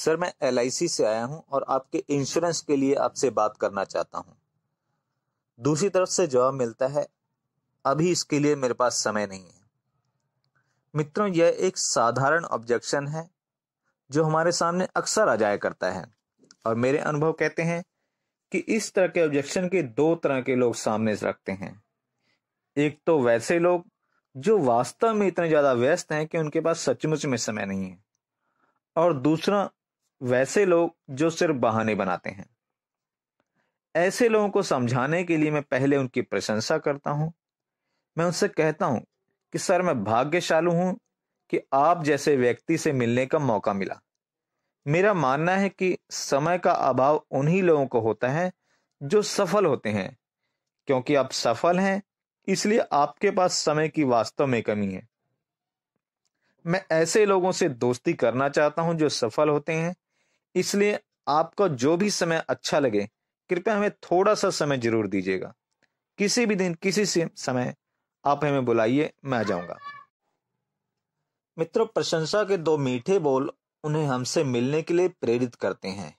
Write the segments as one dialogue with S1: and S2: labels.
S1: sir मैं L से आया हूं और आपके इंश्योरेंस के लिए आपसे बात करना चाहता हूं दूसरी तरफ से जवाब मिलता है अभी इसके लिए मेरे पास समय नहीं है मित्रों यह एक साधारण ऑब्जेक्शन है जो हमारे सामने अक्सर आ जाया करता है और मेरे अनुभव कहते हैं कि इस तरह के ऑब्जेक्शन के दो तरह के लोग सामने रखते हैं एक तो वैसे लोग जो वास्तव में इतने ज़्यादा व्यस्त हैं कि उनके पास सचमुच में समय नहीं है और दूसरा वैसे लोग जो सिर्फ बहाने बनाते हैं ऐसे लोगों को समझाने के लिए मैं पहले उनकी प्रशंसा करता हूं मैं उनसे कहता हूं कि सर मैं भाग्यशाली हूं कि आप जैसे व्यक्ति से मिलने का मौका मिला मेरा मानना है कि समय का अभाव उन्हीं लोगों को होता है जो सफल होते हैं क्योंकि आप सफल हैं इसलिए आपके पास समय की वास्तव में कमी है मैं ऐसे लोगों से दोस्ती करना चाहता हूं जो सफल होते हैं इसलिए आपको जो भी समय अच्छा लगे कृपया हमें थोड़ा सा समय जरूर दीजिएगा किसी भी दिन किसी से समय आप हमें बुलाइए मैं आ जाऊंगा मित्रों प्रशंसा के दो मीठे बोल उन्हें हमसे मिलने के लिए प्रेरित करते हैं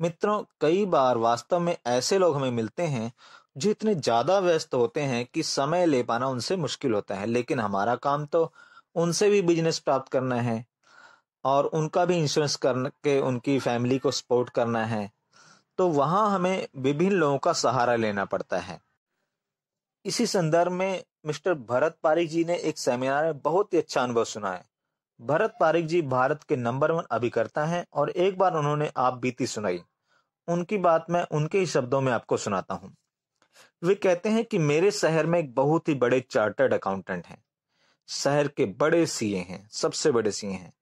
S1: मित्रों कई बार वास्तव में ऐसे लोग हमें मिलते हैं जो इतने ज्यादा व्यस्त होते हैं कि समय ले पाना उनसे मुश्किल होता है लेकिन हमारा काम तो उनसे भी बिजनेस प्राप्त करना है और उनका भी इंश्योरेंस करके उनकी फैमिली को सपोर्ट करना है तो वहाँ हमें विभिन्न लोगों का सहारा लेना पड़ता है इसी संदर्भ में मिस्टर भरत पारिक जी ने एक सेमिनार में बहुत ही अच्छा अनुभव सुना है भरत पारिक जी भारत के नंबर वन अभिकर्ता हैं और एक बार उन्होंने आप बीती सुनाई उनकी बात मैं उनके ही शब्दों में आपको सुनाता हूँ वे कहते हैं कि मेरे शहर में एक बहुत ही बड़े चार्टर्ड अकाउंटेंट हैं शहर के बड़े सीए हैं सबसे बड़े सीए हैं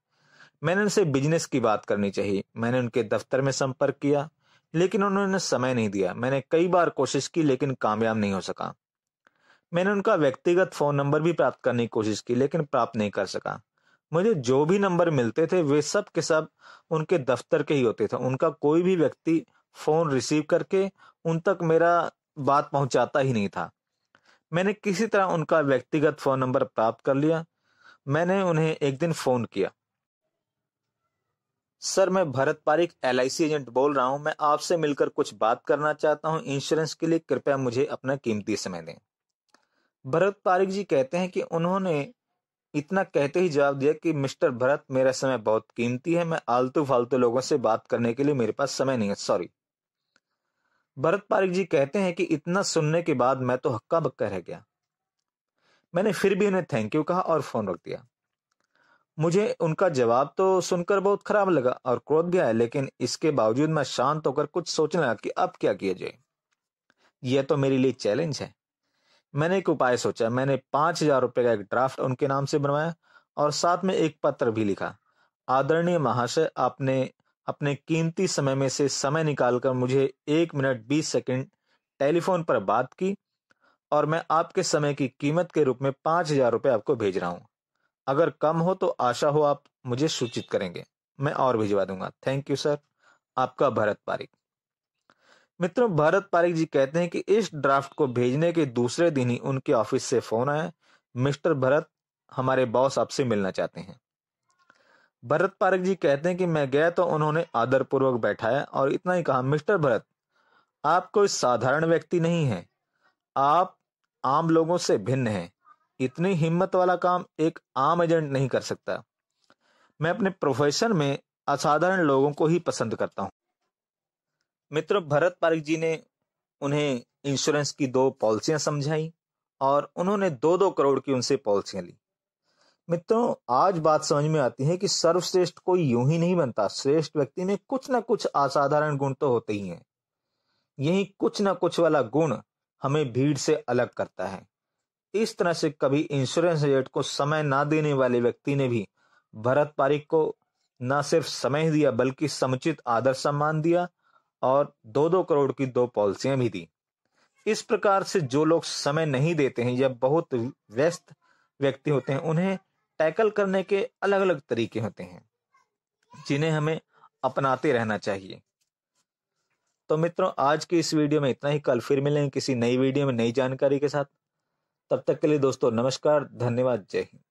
S1: मैंने उनसे बिजनेस की बात करनी चाहिए मैंने उनके दफ्तर में संपर्क किया लेकिन उन्होंने समय नहीं दिया मैंने कई बार कोशिश की लेकिन कामयाब नहीं हो सका मैंने उनका व्यक्तिगत फोन नंबर भी प्राप्त करने की कोशिश की लेकिन प्राप्त नहीं कर सका मुझे जो भी नंबर मिलते थे वे सब के सब उनके दफ्तर के ही होते थे उनका कोई भी व्यक्ति फोन रिसीव करके उन तक मेरा बात पहुंचाता ही नहीं था मैंने किसी तरह उनका व्यक्तिगत फोन नंबर प्राप्त कर लिया मैंने उन्हें एक दिन फोन किया सर मैं भरत पारिक एल एजेंट बोल रहा हूं मैं आपसे मिलकर कुछ बात करना चाहता हूं इंश्योरेंस के लिए कृपया मुझे अपना कीमती समय दें भरत पारिक जी कहते हैं कि उन्होंने इतना कहते ही जवाब दिया कि मिस्टर भरत मेरा समय बहुत कीमती है मैं आलतू फालतू लोगों से बात करने के लिए मेरे पास समय नहीं है सॉरी भरत पारिक जी कहते हैं कि इतना सुनने के बाद मैं तो हक्का बक्का रह गया मैंने फिर भी उन्हें थैंक यू कहा और फोन रख दिया मुझे उनका जवाब तो सुनकर बहुत खराब लगा और क्रोध भी आया लेकिन इसके बावजूद मैं शांत होकर कुछ सोचने लगा कि अब क्या किया जाए यह तो मेरे लिए चैलेंज है मैंने एक उपाय सोचा मैंने पांच हजार रुपये का एक ड्राफ्ट उनके नाम से बनवाया और साथ में एक पत्र भी लिखा आदरणीय महाशय आपने अपने कीमती समय में से समय निकालकर मुझे एक मिनट बीस सेकंड टेलीफोन पर बात की और मैं आपके समय की कीमत के रूप में पांच हजार रुपये आपको भेज रहा हूँ अगर कम हो तो आशा हो आप मुझे सूचित करेंगे मैं और भिजवा दूंगा थैंक यू सर आपका भरत पारिक मित्रों भरत पारिक जी कहते हैं कि इस ड्राफ्ट को भेजने के दूसरे दिन ही उनके ऑफिस से फोन आया मिस्टर भरत हमारे बॉस आपसे मिलना चाहते हैं भरत पारिक जी कहते हैं कि मैं गया तो उन्होंने आदरपूर्वक बैठाया और इतना ही कहा मिस्टर भरत आप कोई साधारण व्यक्ति नहीं है आप आम लोगों से भिन्न हैं इतनी हिम्मत वाला काम एक आम एजेंट नहीं कर सकता मैं अपने प्रोफेशन में असाधारण लोगों को ही पसंद करता हूं मित्र भरत पारिक जी ने उन्हें इंश्योरेंस की दो पॉलिसियां समझाई और उन्होंने दो दो करोड़ की उनसे पॉलिसियां ली मित्रों आज बात समझ में आती है कि सर्वश्रेष्ठ कोई यूं ही नहीं बनता श्रेष्ठ व्यक्ति में कुछ ना कुछ असाधारण गुण तो होते ही हैं यही कुछ ना कुछ वाला गुण हमें भीड़ से अलग करता है इस तरह से कभी इंश्योरेंस एजेंट को समय ना देने वाले व्यक्ति ने भी भरत पारिक को न सिर्फ समय दिया बल्कि समुचित आदर सम्मान दिया और दो दो करोड़ की दो पॉलिसियां भी दी इस प्रकार से जो लोग समय नहीं देते हैं या बहुत व्यस्त व्यक्ति होते हैं उन्हें टैकल करने के अलग अलग तरीके होते हैं जिन्हें हमें अपनाते रहना चाहिए तो मित्रों आज की इस वीडियो में इतना ही कल फिर मिलेंगे किसी नई वीडियो में नई जानकारी के साथ तब तक के लिए दोस्तों नमस्कार धन्यवाद जय हिंद